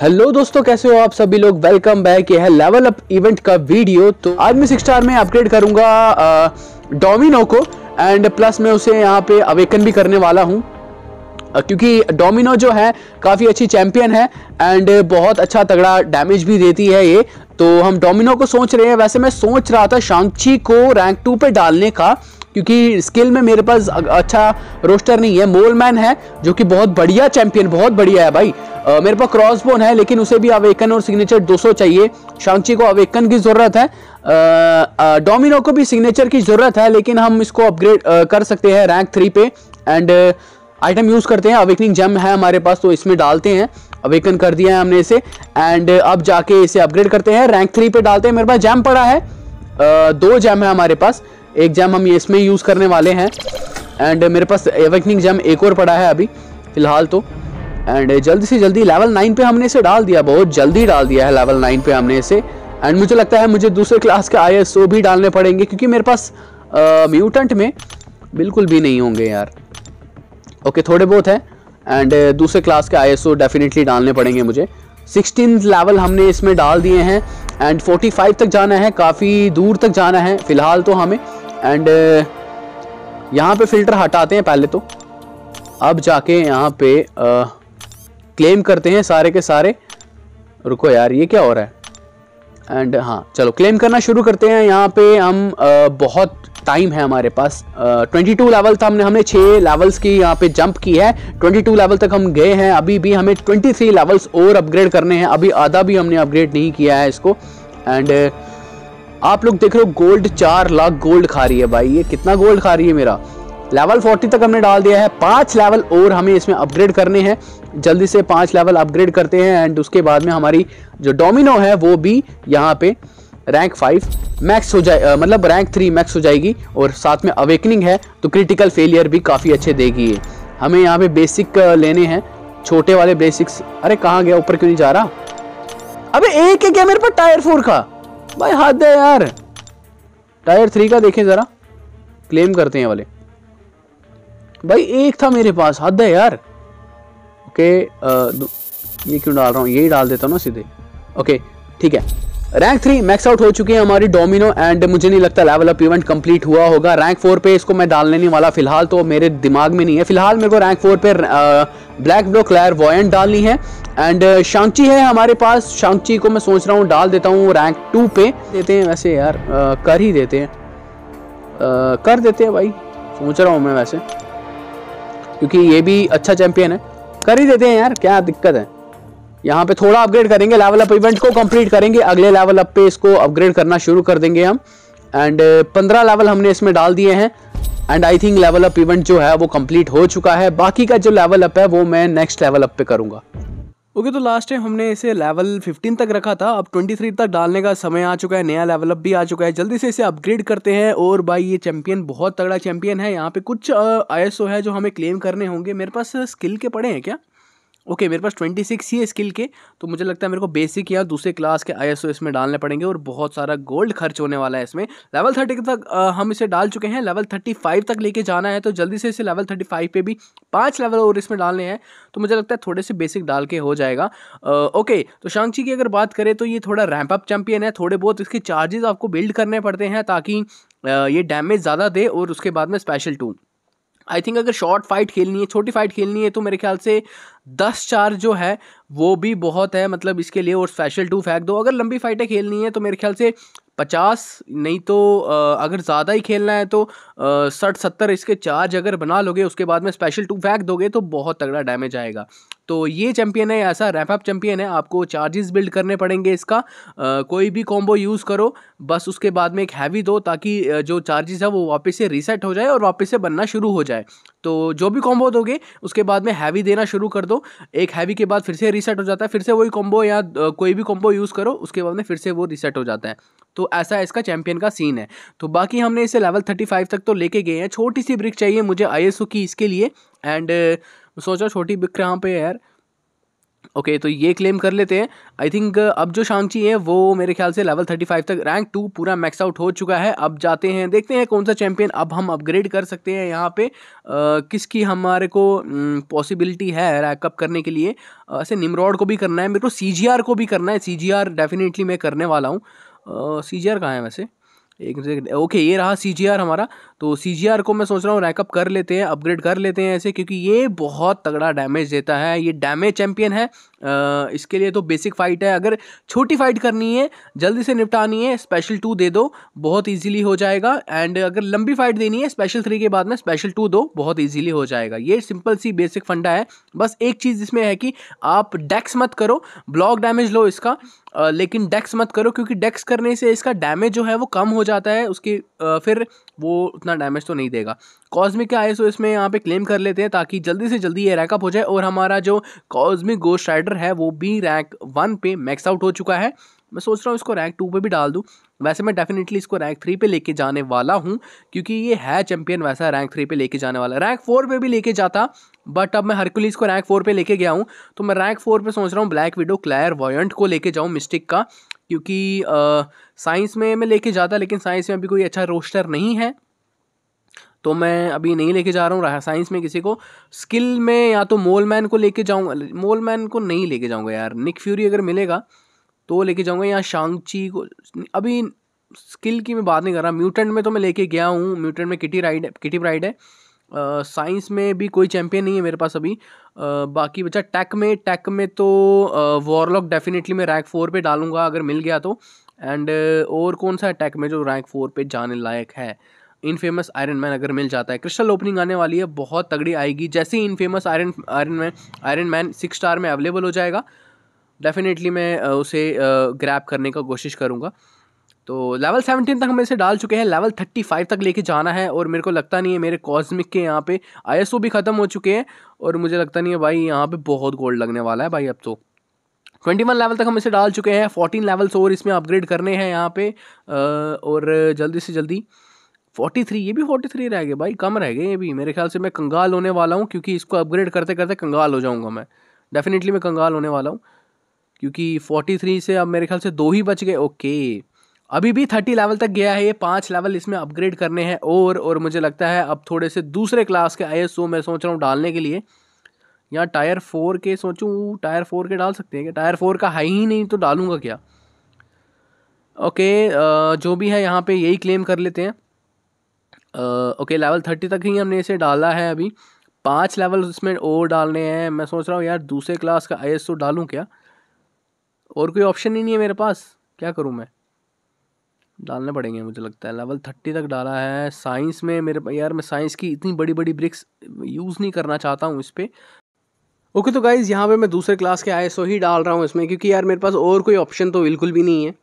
hello दोस्तों कैसे हो आप सभी लोग वेलकम बैक ये है लेवल अप इवेंट का वीडियो तो आज मैं सिक्स स्टार में अपग्रेड करूंगा डोमिनो को एंड प्लस मैं उसे यहाँ पे अवेकन भी करने वाला हूँ क्योंकि डोमिनो जो है काफ़ी अच्छी चैंपियन है एंड बहुत अच्छा तगड़ा डैमेज भी देती है ये तो हम डोमिनो को सोच रहे हैं वैसे मैं सोच रहा था शांगची को रैंक टू पे डालने का क्योंकि स्किल में मेरे पास अच्छा रोस्टर नहीं है मोलमैन है जो कि बहुत बढ़िया चैंपियन बहुत बढ़िया है भाई आ, मेरे पास क्रॉसबोन है लेकिन उसे भी अवेकन और सिग्नेचर 200 चाहिए शांची को अवेकन की ज़रूरत है डोमिनो को भी सिग्नेचर की ज़रूरत है लेकिन हम इसको अपग्रेड कर सकते हैं रैंक थ्री पे एंड आइटम यूज़ करते हैं अवेकनिंग जम है हमारे पास तो इसमें डालते हैं अवेकन कर दिया है हमने इसे एंड uh, अब जाके इसे अपग्रेड करते हैं रैंक थ्री पे डालते हैं मेरे पास जैम पड़ा है आ, uh, दो जैम है हमारे पास एक जैम हम इसमें यूज़ करने वाले हैं एंड uh, मेरे पास अवेकनिंग जैम एक और पड़ा है अभी फ़िलहाल तो एंड जल्दी से जल्दी लेवल नाइन पे हमने इसे डाल दिया बहुत जल्दी डाल दिया है लेवल नाइन पे हमने इसे एंड मुझे लगता है मुझे दूसरे क्लास के आई भी डालने पड़ेंगे क्योंकि मेरे पास म्यूटेंट में बिल्कुल भी नहीं होंगे यार ओके थोड़े बहुत है एंड uh, दूसरे क्लास के आई डेफिनेटली डालने पड़ेंगे मुझे सिक्सटीन लेवल हमने इसमें डाल दिए हैं एंड 45 तक जाना है काफ़ी दूर तक जाना है फ़िलहाल तो हमें एंड uh, यहाँ पे फ़िल्टर हटाते हैं पहले तो अब जाके यहाँ पे आ, uh, क्लेम करते हैं सारे के सारे रुको यार ये क्या हो रहा है एंड हाँ चलो क्लेम करना शुरू करते हैं यहाँ पे हम आ, बहुत टाइम है हमारे पास ट्वेंटी टू लेवल था हमने हमने छः लेवल्स की यहाँ पे जंप की है ट्वेंटी टू लेवल तक हम गए हैं अभी भी हमें ट्वेंटी थ्री लेवल्स और अपग्रेड करने हैं अभी आधा भी हमने अपग्रेड नहीं किया है इसको एंड आप लोग देख रहे हो गोल्ड चार लाख गोल्ड खा रही है भाई ये कितना गोल्ड खा रही है मेरा लेवल फोर्टी तक हमने डाल दिया है पांच लेवल और हमें इसमें अपग्रेड करने हैं जल्दी से पांच लेवल अपग्रेड करते हैं एंड उसके बाद में हमारी जो डोमिनो है वो भी यहाँ पे रैंक फाइव मैक्स हो जाए आ, मतलब रैंक थ्री मैक्स हो जाएगी और साथ में अवेकनिंग है तो क्रिटिकल फेलियर भी काफ़ी अच्छे देगी ये हमें यहाँ पे बेसिक लेने हैं छोटे वाले बेसिक्स अरे कहाँ गया ऊपर क्यों नहीं जा रहा अबे एक है क्या मेरे पास टायर फोर का भाई हाथ दे यार टायर थ्री का देखें ज़रा क्लेम करते हैं वाले भाई एक था मेरे पास हद है यार ओके आ, ये क्यों डाल रहा हूँ यही डाल देता हूँ ना सीधे ओके ठीक है रैंक थ्री मैक्स आउट हो चुकी है हमारी डोमिनो एंड मुझे नहीं लगता लेवल अप इवेंट कंप्लीट हुआ होगा रैंक फोर पे इसको मैं डालने नहीं वाला फिलहाल तो मेरे दिमाग में नहीं है फिलहाल मेरे को रैंक फोर पे ब्लैक ब्लो क्लैर वॉयट डालनी है एंड शांची है हमारे पास शांची को मैं सोच रहा हूँ डाल देता हूँ रैंक टू पे देते हैं वैसे यार आ, कर ही देते हैं आ, कर देते हैं भाई सोच रहा हूँ मैं वैसे क्योंकि ये भी अच्छा चैंपियन है कर ही देते हैं यार क्या दिक्कत है यहाँ पे थोड़ा अपग्रेड करेंगे लेवल अप इवेंट को कंप्लीट करेंगे अगले लेवल अप पे इसको अपग्रेड करना शुरू कर देंगे हम एंड uh, पंद्रह लेवल हमने इसमें डाल दिए हैं and I think level up event जो है वो कंप्लीट हो चुका है बाकी का जो लेवल अप है वो मैं नेक्स्ट लेवल अप पे करूँगा ओके okay, तो लास्ट टाइम हमने इसे लेवल 15 तक रखा था अब 23 तक डालने का समय आ चुका है नया लेवल अप भी आ चुका है जल्दी से इसे अपग्रेड करते हैं और भाई ये चैंपियन बहुत तगड़ा चैंपियन है यहाँ पे कुछ आई uh, है जो हमें क्लेम करने होंगे मेरे पास स्किल के पड़े हैं क्या ओके okay, मेरे पास ट्वेंटी सिक्स ही है स्किल के तो मुझे लगता है मेरे को बेसिक या दूसरे क्लास के आई इसमें डालने पड़ेंगे और बहुत सारा गोल्ड खर्च होने वाला है इसमें लेवल थर्टी तक आ, हम इसे डाल चुके हैं लेवल थर्टी फाइव तक लेके जाना है तो जल्दी से इसे लेवल थर्टी फाइव पर भी पाँच लेवल और इसमें डालने हैं तो मुझे लगता है थोड़े से बेसिक डाल के हो जाएगा ओके ओके तो शांगची की अगर बात करें तो ये थोड़ा रैम्पअप अप चैम्पियन है थोड़े बहुत इसके चार्जेस आपको बिल्ड करने पड़ते हैं ताकि ये डैमेज ज़्यादा दे और उसके बाद में स्पेशल टू आई थिंक अगर शॉर्ट फाइट खेलनी है छोटी फाइट खेलनी है तो मेरे ख्याल से दस चार जो है वो भी बहुत है मतलब इसके लिए और स्पेशल टू फेंक दो अगर लंबी फाइटें खेलनी है तो मेरे ख्याल से पचास नहीं तो अगर ज़्यादा ही खेलना है तो सठ सत्तर इसके चार्ज अगर बना लोगे उसके बाद में स्पेशल टू फेंक दोगे तो बहुत तगड़ा डैमेज आएगा तो ये चैम्पियन है ऐसा रैपअप चैम्पियन है आपको चार्जेस बिल्ड करने पड़ेंगे इसका आ, कोई भी कॉम्बो यूज़ करो बस उसके बाद में एक हैवी दो ताकि जो चार्जेस है वो वापस से रीसेट हो जाए और वापस से बनना शुरू हो जाए तो जो भी कॉम्बो दोगे उसके बाद में हैवी देना शुरू कर दो एक हैवी के बाद फिर से रीसेट हो जाता है फिर से वही कॉम्बो या कोई भी कॉम्बो यूज़ करो उसके बाद में फिर से वो रीसेट हो जाता है तो ऐसा इसका चैम्पियन का सीन है तो बाकी हमने इसे लेवल थर्टी फाइव तक तो लेके गए हैं छोटी सी ब्रिक चाहिए मुझे आई की इसके लिए एंड सोचा छोटी बिक यहाँ पे यार ओके okay, तो ये क्लेम कर लेते हैं आई थिंक uh, अब जो शांची है वो मेरे ख्याल से लेवल थर्टी फाइव तक रैंक टू पूरा मैक्स आउट हो चुका है अब जाते हैं देखते हैं कौन सा चैंपियन अब हम अपग्रेड कर सकते हैं यहाँ पे आ, uh, किसकी हमारे को पॉसिबिलिटी mm, है रैकअप करने के लिए uh, ऐसे निमरॉड को भी करना है मेरे को सी को भी करना है सी डेफिनेटली मैं करने वाला हूँ सी जी कहाँ है वैसे एक सेकंड ओके ये रहा सी हमारा तो सी को मैं सोच रहा हूँ रैकअप कर लेते हैं अपग्रेड कर लेते हैं ऐसे क्योंकि ये बहुत तगड़ा डैमेज देता है ये डैमेज चैम्पियन है इसके लिए तो बेसिक फाइट है अगर छोटी फाइट करनी है जल्दी से निपटानी है स्पेशल टू दे दो बहुत इजीली हो जाएगा एंड अगर लंबी फाइट देनी है स्पेशल थ्री के बाद में स्पेशल टू दो बहुत इजीली हो जाएगा ये सिंपल सी बेसिक फंडा है बस एक चीज़ इसमें है कि आप डेक्स मत करो ब्लॉक डैमेज लो इसका लेकिन डेक्स मत करो क्योंकि डेक्स करने से इसका डैमेज जो है वो कम हो जाता है उसकी फिर वो उतना डैमेज तो नहीं देगा कॉस्मिक के आईएसओ इसमें यहाँ पे क्लेम कर लेते हैं ताकि जल्दी से जल्दी ये रैकअप हो जाए और हमारा जो कॉस्मिक गोस्ट राइडर है वो भी रैंक वन पे मैक्स आउट हो चुका है मैं सोच रहा हूँ इसको रैंक टू पे भी डाल दूँ वैसे मैं डेफिनेटली इसको रैंक थ्री पे लेके जाने वाला हूँ क्योंकि ये है चैंपियन वैसा रैंक थ्री पे लेके जाने वाला रैंक फोर पे भी लेके जाता बट अब मैं हरकुलिस को रैंक फोर पे लेके गया हूँ तो मैं रैंक फोर पे सोच रहा हूँ ब्लैक विडो क्लायर वॉयंट को लेके जाऊँ मिस्टिक का क्योंकि साइंस में मैं लेके जाता लेकिन साइंस में अभी कोई अच्छा रोस्टर नहीं है तो मैं अभी नहीं लेके जा रहा हूँ साइंस में किसी को स्किल में या तो मोल मैन को लेके जाऊँगा मोल मैन को नहीं लेके जाऊँगा यार निक फ्यूरी अगर मिलेगा तो लेके जाऊँगा या शांगची को अभी स्किल की मैं बात नहीं कर रहा म्यूटेंट में तो मैं लेके गया हूँ म्यूटेंट में किटी राइड है किटी राइड है साइंस में भी कोई चैम्पियन नहीं है मेरे पास अभी बाकी बचा टेक में टेक में तो वॉरलॉक डेफिनेटली मैं रैंक फोर पे डालूंगा अगर मिल गया तो एंड और कौन सा है टेक में जो रैंक फोर पे जाने लायक है इन फेमस आयरन मैन अगर मिल जाता है क्रिस्टल ओपनिंग आने वाली है बहुत तगड़ी आएगी जैसे ही infamous Iron Iron Man Iron Man six star में अवेलेबल हो जाएगा डेफिनेटली मैं उसे ग्रैप करने का कोशिश करूँगा तो लेवल सेवनटीन तक हम इसे डाल चुके हैं लेवल थर्टी फाइव तक लेके जाना है और मेरे को लगता नहीं है मेरे कॉस्मिक के यहाँ पे आईएसओ भी ख़त्म हो चुके हैं और मुझे लगता नहीं है भाई यहाँ पे बहुत गोल्ड लगने वाला है भाई अब तो ट्वेंटी वन लेवल तक हम इसे डाल चुके हैं फोर्टीन लेवल्स और इसमें अपग्रेड करने हैं यहाँ पर और जल्दी से जल्दी फोर्टी थ्री ये भी फोर्टी थ्री रह गए भाई कम रह गए ये भी मेरे ख्याल से मैं कंगाल होने वाला हूँ क्योंकि इसको अपग्रेड करते करते कंगाल हो जाऊँगा मैं डेफिनेटली मैं कंगाल होने वाला हूँ क्योंकि फोर्टी थ्री से अब मेरे ख्याल से दो ही बच गए ओके अभी भी थर्टी लेवल तक गया है ये पांच लेवल इसमें अपग्रेड करने हैं और और मुझे लगता है अब थोड़े से दूसरे क्लास के आई एस मैं सोच रहा हूँ डालने के लिए यहाँ टायर फोर के सोचूँ टायर फोर के डाल सकते हैं क्या टायर फोर का हाई ही नहीं तो डालूंगा क्या ओके जो भी है यहाँ पे यही क्लेम कर लेते हैं ओके लेवल थर्टी तक ही हमने इसे डाला है अभी पाँच लेवल इसमें और डालने हैं मैं सोच रहा हूँ यार दूसरे क्लास का आई एस तो डालूँ क्या और कोई ऑप्शन ही नहीं है मेरे पास क्या करूँ मैं डालने पड़ेंगे मुझे लगता है लेवल थर्टी तक डाला है साइंस में मेरे यार मैं साइंस की इतनी बड़ी बड़ी ब्रिक्स यूज़ नहीं करना चाहता हूँ इस पर ओके okay, तो गाइज़ यहाँ पे मैं दूसरे क्लास के आई ही डाल रहा हूँ इसमें क्योंकि यार मेरे पास और कोई ऑप्शन तो बिल्कुल भी नहीं है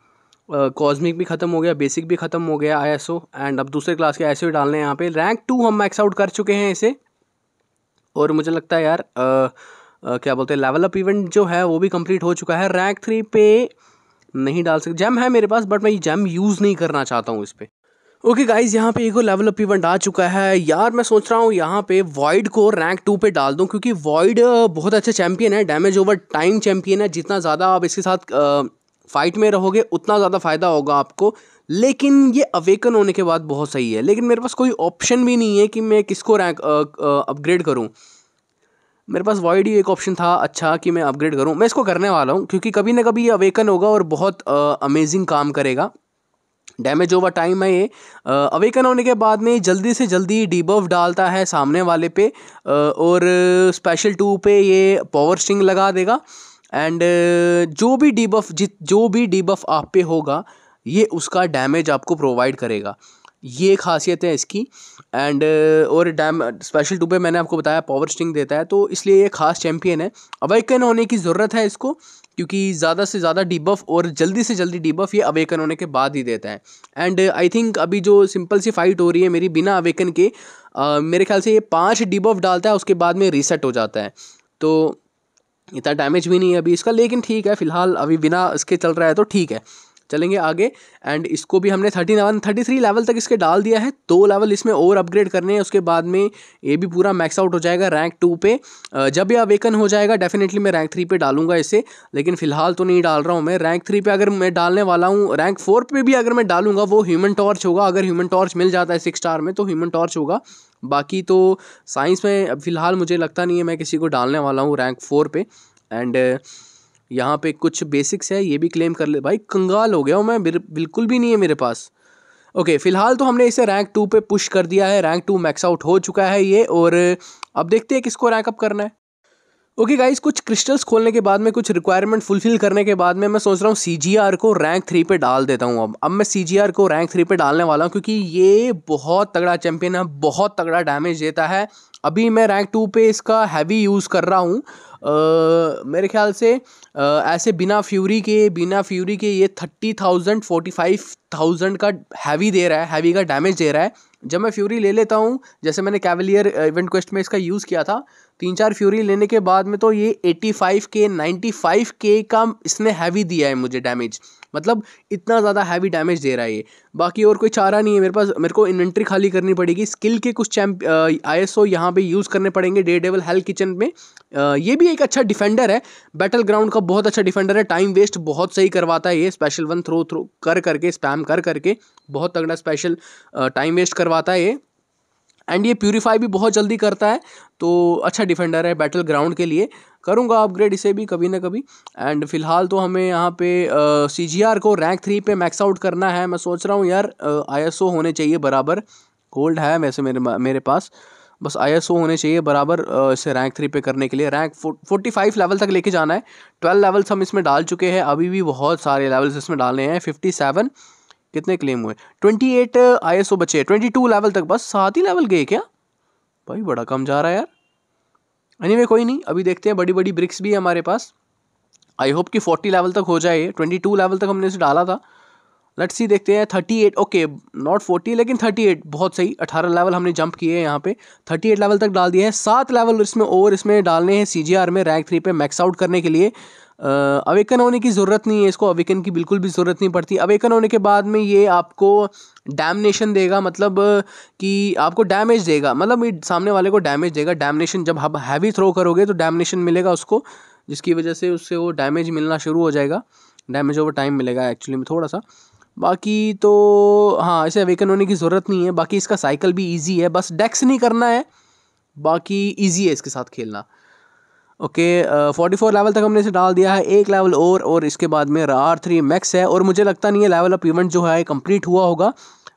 कॉस्मिक uh, भी ख़त्म हो गया बेसिक भी ख़त्म हो गया आई एंड अब दूसरे क्लास के आई ही डालने हैं यहाँ पे रैंक टू हम मैक्स आउट कर चुके हैं इसे और मुझे लगता है यार uh, uh, क्या बोलते हैं लेवल अप इवेंट जो है वो भी कंप्लीट हो चुका है रैंक थ्री पे नहीं डाल सकते जैम है मेरे पास बट मैं ये जैम यूज़ नहीं करना चाहता हूँ इस पर ओके गाइज यहाँ पे एक लेवल अप इवेंट आ चुका है यार मैं सोच रहा हूँ यहाँ पे वॉइड को रैंक टू पे डाल दूँ क्योंकि वॉइड uh, बहुत अच्छा चैंपियन है डैमेज ओवर टाइम चैंपियन है जितना ज़्यादा आप इसके साथ फाइट uh, में रहोगे उतना ज़्यादा फ़ायदा होगा आपको लेकिन ये अवेकन होने के बाद बहुत सही है लेकिन मेरे पास कोई ऑप्शन भी नहीं है कि मैं किसको रैंक अपग्रेड uh, करूँ मेरे पास वाइड ही एक ऑप्शन था अच्छा कि मैं अपग्रेड करूँ मैं इसको करने वाला हूँ क्योंकि कभी ना कभी ये अवेकन होगा और बहुत अमेजिंग काम करेगा डैमेज ओवर टाइम है ये अवेकन होने के बाद में जल्दी से जल्दी डिबफ डालता है सामने वाले पे आ, और स्पेशल टू पे ये पावर स्टिंग लगा देगा एंड जो भी डीबफ जित जो भी डीबफ आप पे होगा ये उसका डैमेज आपको प्रोवाइड करेगा ये खासियत है इसकी एंड uh, और डैम स्पेशल टू पे मैंने आपको बताया पावर स्टिंग देता है तो इसलिए ये खास चैम्पियन है अवेकन होने की ज़रूरत है इसको क्योंकि ज़्यादा से ज़्यादा डीबफ और जल्दी से जल्दी डीबफ ये अवेकन होने के बाद ही देता है एंड आई थिंक अभी जो सिंपल सी फाइट हो रही है मेरी बिना अवेकन के आ, uh, मेरे ख्याल से ये पाँच डीबफ डालता है उसके बाद में रीसेट हो जाता है तो इतना डैमेज भी नहीं है अभी इसका लेकिन ठीक है फ़िलहाल अभी बिना इसके चल रहा है तो ठीक है चलेंगे आगे एंड इसको भी हमने thirty nine thirty three level तक इसके डाल दिया है दो लेवल इसमें और अपग्रेड करने हैं उसके बाद में ये भी पूरा मैक्स आउट हो जाएगा रैंक टू पे जब ये अवेकन हो जाएगा डेफिनेटली मैं रैंक थ्री पे डालूंगा इसे लेकिन फिलहाल तो नहीं डाल रहा हूँ मैं रैंक थ्री पे अगर मैं डालने वाला हूँ रैंक फोर पर भी अगर मैं डालूंगा वो ह्यूमन टॉर्च होगा अगर ह्यूमन टॉर्च मिल जाता है सिक्स स्टार में तो ह्यूमन टॉर्च होगा बाकी तो साइंस में फिलहाल मुझे लगता नहीं है मैं किसी को डालने वाला हूँ रैंक फोर पे एंड यहाँ पे कुछ बेसिक्स है ये भी क्लेम कर ले भाई कंगाल हो गया हूँ मैं बिल्कुल भी नहीं है मेरे पास ओके फिलहाल तो हमने इसे रैंक टू पे पुश कर दिया है रैंक टू मैक्स आउट हो चुका है ये और अब देखते हैं किसको रैंकअप करना है ओके okay गाइस कुछ क्रिस्टल्स खोलने के बाद में कुछ रिक्वायरमेंट फुलफिल करने के बाद में मैं सोच रहा हूँ सी को रैंक थ्री पे डाल देता हूँ अब अब मैं सी को रैंक थ्री पे डालने वाला हूँ क्योंकि ये बहुत तगड़ा चैम्पियन है बहुत तगड़ा डैमेज देता है अभी मैं रैंक टू पे इसका हैवी यूज़ कर रहा हूँ मेरे ख्याल से ऐसे बिना फ्यूरी के बिना फ्यूरी के ये thirty thousand forty five thousand का हैवी दे रहा है हैवी का डैमेज दे रहा है जब मैं फ्यूरी ले लेता हूँ जैसे मैंने कैवलियर इवेंट क्वेस्ट में इसका यूज़ किया था तीन चार फ्यूरी लेने के बाद में तो ये eighty five K ninety five K का इसने हैवी दिया है मुझे डैमेज मतलब इतना ज़्यादा हैवी डैमेज दे रहा है ये बाकी और कोई चारा नहीं है मेरे पास मेरे को इन्वेंट्री खाली करनी पड़ेगी स्किल के कुछ चैम्प आई एस ओ यहाँ पर यूज़ करने पड़ेंगे डे डेवल हेल किचन में आ, ये भी एक अच्छा डिफेंडर है बैटल ग्राउंड का बहुत अच्छा डिफेंडर है टाइम वेस्ट बहुत सही करवाता है ये स्पेशल वन थ्रो थ्रो कर करके स्पैम कर करके बहुत तगड़ा स्पेशल टाइम वेस्ट करवाता है ये एंड ये प्यूरीफाई भी बहुत जल्दी करता है तो अच्छा डिफेंडर है बैटल ग्राउंड के लिए करूँगा अपग्रेड इसे भी कभी ना कभी एंड फिलहाल तो हमें यहाँ पे सी जी आर को रैंक थ्री पे मैक्स आउट करना है मैं सोच रहा हूँ यार आई एस ओ होने चाहिए बराबर गोल्ड है वैसे मेरे मेरे पास बस आई एस ओ होने चाहिए बराबर इसे रैंक थ्री पे करने के लिए रैंक फोर्टी फाइव लेवल तक लेके जाना है ट्वेल्व लेवल्स हम इसमें डाल चुके हैं अभी भी बहुत सारे लेवल्स इसमें डालने हैं फिफ्टी सेवन कितने क्लेम हुए twenty eight I S O बचे ट्वेंटी टू लेवल तक बस सात ही लेवल गए क्या भाई बड़ा कम जा रहा है यार एनी anyway, कोई नहीं अभी देखते हैं बड़ी बड़ी ब्रिक्स भी है हमारे पास आई होप कि फोर्टी लेवल तक हो जाए ट्वेंटी टू लेवल तक हमने इसे डाला था लेट्स सी देखते हैं thirty eight okay not forty लेकिन थर्टी एट बहुत सही अठारह लेवल हमने जंप किए हैं यहाँ पे थर्टी एट लेवल तक डाल दिए हैं सात लेवल इसमें ओवर इसमें डालने हैं सी जी आर में रैंक थ्री पे मैक्स आउट करने के लिए अवेकन होने की ज़रूरत नहीं है इसको अवेकन की बिल्कुल भी ज़रूरत नहीं पड़ती अवेकन होने के बाद में ये आपको डैमनेशन देगा मतलब कि आपको डैमेज देगा मतलब ये सामने वाले को डैमेज देगा डैमनेशन जब आप हैवी थ्रो करोगे तो डैमनेशन मिलेगा उसको जिसकी वजह से उससे वो डैमेज मिलना शुरू हो जाएगा डैमेज ओवर टाइम मिलेगा एक्चुअली में थोड़ा सा बाकी तो हाँ इसे अवेकन होने की ज़रूरत नहीं है बाकी इसका साइकिल भी ईजी है बस डेक्स नहीं करना है बाकी ईजी है इसके साथ खेलना ओके फोर्टी फोर लेवल तक हमने इसे डाल दिया है एक लेवल और और इसके बाद में आर थ्री मैक्स है और मुझे लगता नहीं है लेवल अप इवेंट जो है कंप्लीट हुआ होगा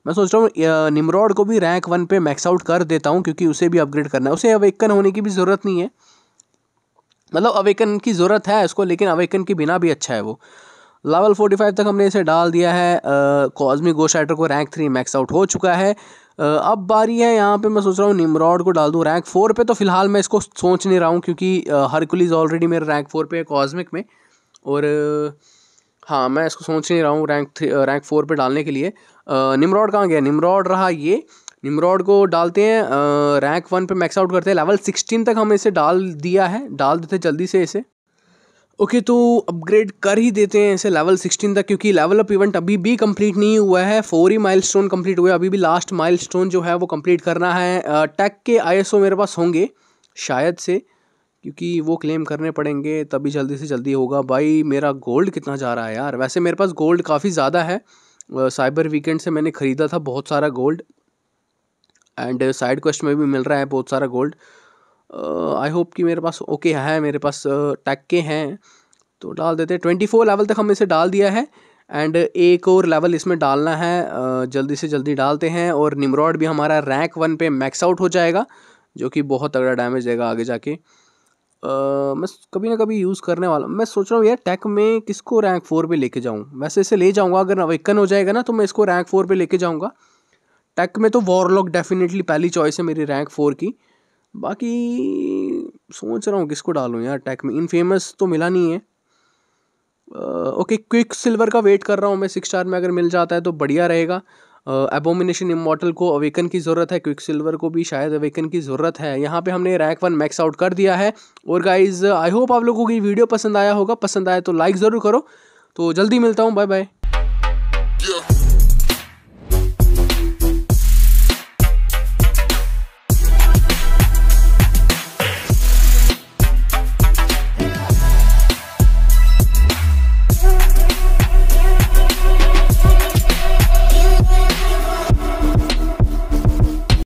मैं सोच रहा हूँ निमरॉड को भी रैंक वन पे मैक्स आउट कर देता हूँ क्योंकि उसे भी अपग्रेड करना है उसे अवेकन होने की भी ज़रूरत नहीं है मतलब अवेकन की ज़रूरत है इसको लेकिन अवेकन के बिना भी अच्छा है वो लेवल फोर्टी तक हमने इसे डाल दिया है कॉजमी uh, गोशाइटर को रैंक थ्री मैक्स आउट हो चुका है अब बारी है यहाँ पे मैं सोच रहा हूँ निमरॉड को डाल दूँ रैंक फोर पे तो फिलहाल मैं इसको सोच नहीं रहा हूँ क्योंकि हरकुलिज ऑलरेडी मेरे रैंक फोर पे है कॉस्मिक में और हाँ मैं इसको सोच नहीं रहा हूँ रैंक थ्री रैंक फोर पे डालने के लिए निमरॉड कहाँ गया निमरॉड रहा ये निमरॉड को डालते हैं रैंक वन पर मैक्स आउट करते हैं लेवल सिक्सटीन तक हम इसे डाल दिया है डाल देते जल्दी से इसे ओके तो अपग्रेड कर ही देते हैं ऐसे लेवल सिक्सटीन तक क्योंकि लेवल अप इवेंट अभी भी कंप्लीट नहीं हुआ है फोर ही माइल स्टोन कम्प्लीट हुए अभी भी लास्ट माइल स्टोन जो है वो कम्प्लीट करना है टैक के ओ मेरे पास होंगे शायद से क्योंकि वो क्लेम करने पड़ेंगे तभी जल्दी से जल्दी होगा भाई मेरा गोल्ड कितना जा रहा है यार वैसे मेरे पास गोल्ड काफ़ी ज़्यादा है साइबर वीकेंड से मैंने ख़रीदा था बहुत सारा गोल्ड एंड साइड क्वेस्ट में भी मिल रहा है बहुत सारा गोल्ड आई होप कि मेरे पास ओके है मेरे पास टैग के हैं तो डाल देते हैं ट्वेंटी फोर लेवल तक हमने इसे डाल दिया है एंड एक और लेवल इसमें डालना है जल्दी से जल्दी डालते हैं और निमरॉड भी हमारा रैंक वन पे मैक्स आउट हो जाएगा जो कि बहुत तगड़ा डैमेज देगा आगे जाके आ, मैं कभी ना कभी यूज़ करने वाला मैं सोच रहा हूँ यार टैक में किसको रैंक फोर पे लेके जाऊँ वैसे इसे ले जाऊँगा अगर अवेकन हो जाएगा ना तो मैं इसको रैंक फोर पे लेके जाऊँगा टैक में तो वॉरलॉक डेफिनेटली पहली चॉइस है मेरी रैंक फोर की बाकी सोच रहा हूँ किसको डालूँ यार अटैक में इन फेमस तो मिला नहीं है ओके क्विक सिल्वर का वेट कर रहा हूँ मैं सिक्स स्टार में अगर मिल जाता है तो बढ़िया रहेगा एबोमिनेशन इमोटल को अवेकन की ज़रूरत है क्विक सिल्वर को भी शायद अवेकन की ज़रूरत है यहाँ पे हमने रैक वन मैक्स आउट कर दिया है और गाइज आई होप आप लोगों को ये वीडियो पसंद आया होगा पसंद आया तो लाइक ज़रूर करो तो जल्दी मिलता हूँ बाय बाय